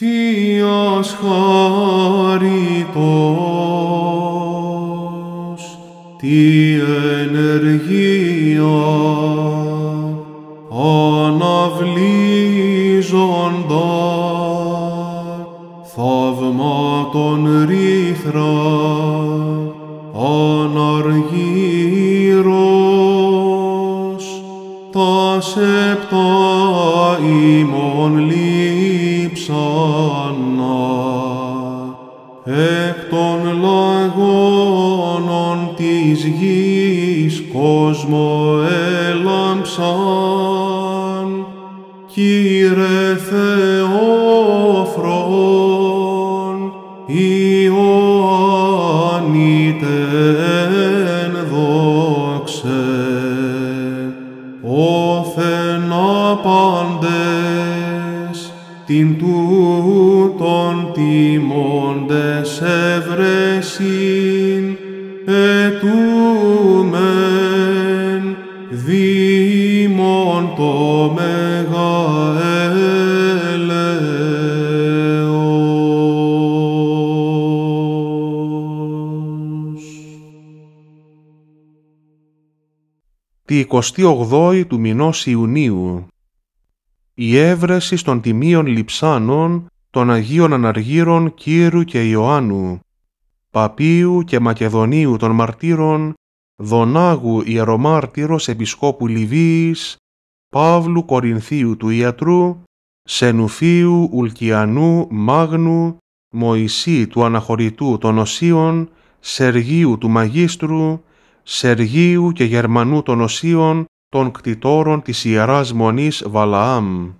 Θείος Χαριτός, τι ενεργία αναβλίζοντα θαυμάτων των ξανά εκ των λαγώνων της γης κόσμο έλαμψαν, Κύριε τούτον τιμώντες ευρεσίν ετούμεν δήμον το μεγά Τη 28η του μηνός Ιουνίου η έβρεση των τιμίων λιψάνων των Αγίων Αναργύρων Κύρου και Ιωάννου, Παπίου και Μακεδονίου των Μαρτύρων, Δονάγου Ιερομάρτυρος Επισκόπου Λιβύης, Παύλου Κορινθίου του Ιατρού, Σενουφίου Ουλκιανού Μάγνου, Μωυσή του Αναχωρητού των Οσίων, Σεργίου του Μαγίστρου, Σεργίου και Γερμανού των Οσίων των κτητόρων της Ιεράς Μονής Βαλαάμ.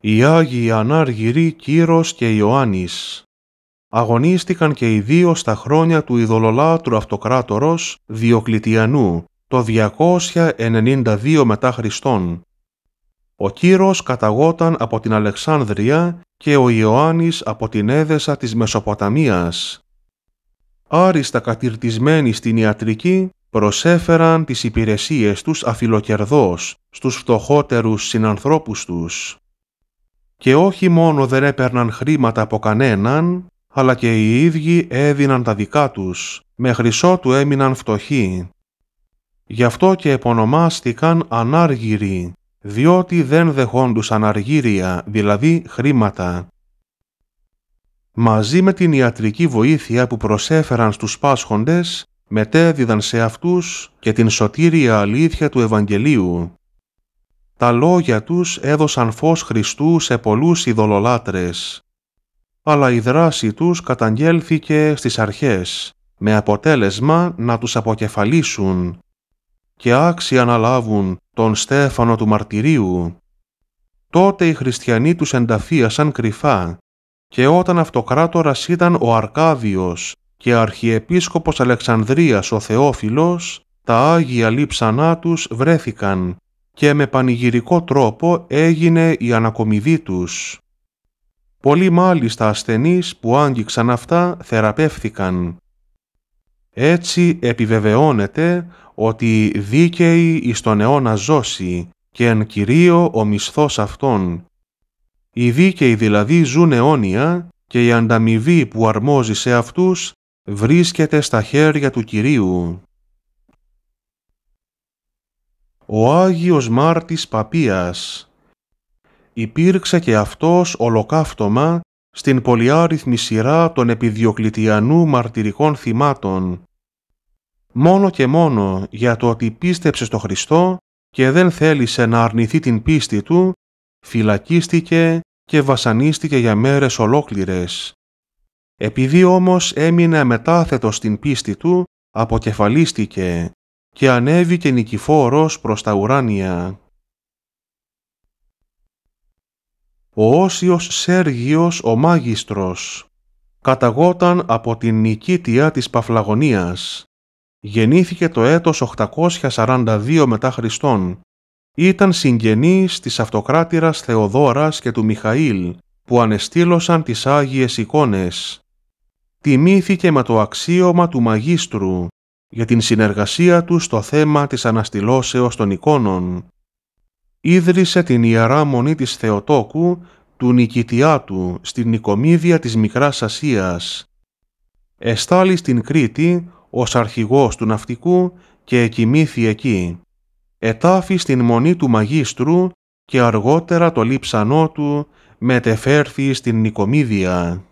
Οι Άγιοι Ανάργυροι Κύρος και Ιωάννης αγωνίστηκαν και οι δύο στα χρόνια του ειδωλολάτρου αυτοκράτορος Διοκλητιανού το 292 μετά Χριστόν. Ο Κύρος καταγόταν από την Αλεξάνδρεια και ο Ιωάννης από την Έδεσα της Μεσοποταμίας. Άριστα κατηρτισμένοι στην ιατρική, προσέφεραν τις υπηρεσίες τους αφιλοκερδός στους φτωχότερους συνανθρώπους τους. Και όχι μόνο δεν έπαιρναν χρήματα από κανέναν, αλλά και οι ίδιοι έδιναν τα δικά τους, με χρυσό του έμειναν φτωχοί. Γι' αυτό και επωνομάστηκαν ανάργυροι, διότι δεν δεχόντουσαν αργύρια, δηλαδή χρήματα. Μαζί με την ιατρική βοήθεια που προσέφεραν στους πάσχοντες, μετέδιδαν σε αυτούς και την σωτήρια αλήθεια του Ευαγγελίου. Τα λόγια τους έδωσαν φως Χριστού σε πολλούς ειδωλολάτρες, αλλά η δράση τους καταγγέλθηκε στις αρχές, με αποτέλεσμα να τους αποκεφαλίσουν και άξια να λάβουν τον Στέφανο του Μαρτυρίου. Τότε οι χριστιανοί τους ενταφίασαν κρυφά και όταν αυτοκράτορας ήταν ο Αρκάδιος και αρχιεπίσκοπος Αλεξανδρίας ο Θεόφιλος, τα Άγια λείψανά τους βρέθηκαν και με πανηγυρικό τρόπο έγινε η ανακομιδή τους. Πολλοί μάλιστα ασθενείς που άγγιξαν αυτά θεραπεύθηκαν. Έτσι επιβεβαιώνεται ότι δίκαιοι εις τον αιώνα ζώσει και εν κυρίω ο μισθός αυτών. Οι δίκαιοι δηλαδή ζουν αιώνια και η ανταμοιβή που αρμόζει σε αυτούς βρίσκεται στα χέρια του Κυρίου. Ο Άγιος Μάρτης Παπίας υπήρξε και αυτός ολοκαύτωμα στην πολυάριθμη σειρά των επιδιοκλητιανού μαρτυρικών θυμάτων, μόνο και μόνο για το ότι πίστεψε στο Χριστό και δεν θέλησε να αρνηθεί την πίστη του, φυλακίστηκε και βασανίστηκε για μέρες ολόκληρες. Επειδή όμως έμεινε μετάθετο στην πίστη του, αποκεφαλίστηκε και ανέβηκε νικηφόρος προς τα ουράνια. Ο Όσιος Σέργιος ο Μάγιστρος καταγόταν από την Νικήτια της Παφλαγωνίας. Γεννήθηκε το έτος 842 μετά Χριστόν. Ήταν συγγενής της αυτοκράτηρας Θεοδόρας και του Μιχαήλ, που ανεστήλωσαν τις Άγιες εικόνες τιμήθηκε με το αξίωμα του μαγίστρου για την συνεργασία του στο θέμα της αναστηλώσεως των εικόνων. Ίδρυσε την Ιερά Μονή της Θεοτόκου του Νικητιάτου στην Νικομίδια της Μικράς Ασίας. Εστάλει στην Κρήτη ως αρχηγός του ναυτικού και εκοιμήθη εκεί. Ετάφη στην Μονή του Μαγίστρου και αργότερα το λείψανό του μετεφέρθη στην Νικομίδια.